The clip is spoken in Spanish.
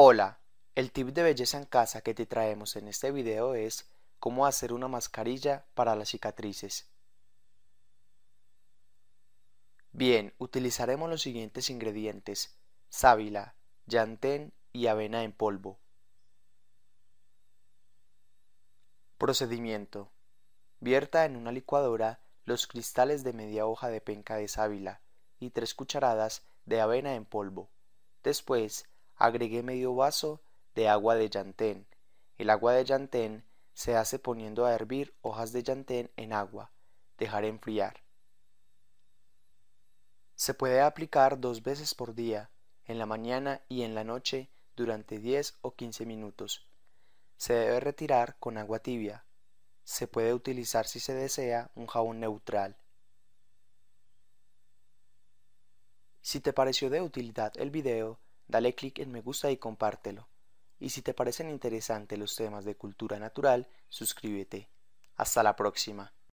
Hola, el tip de belleza en casa que te traemos en este video es cómo hacer una mascarilla para las cicatrices. Bien, utilizaremos los siguientes ingredientes, sábila, yantén y avena en polvo. Procedimiento. Vierta en una licuadora los cristales de media hoja de penca de sábila y tres cucharadas de avena en polvo. Después, agregué medio vaso de agua de llantén. El agua de llantén se hace poniendo a hervir hojas de llantén en agua. Dejar enfriar. Se puede aplicar dos veces por día, en la mañana y en la noche, durante 10 o 15 minutos. Se debe retirar con agua tibia. Se puede utilizar si se desea un jabón neutral. Si te pareció de utilidad el video, Dale clic en me gusta y compártelo. Y si te parecen interesantes los temas de cultura natural, suscríbete. Hasta la próxima.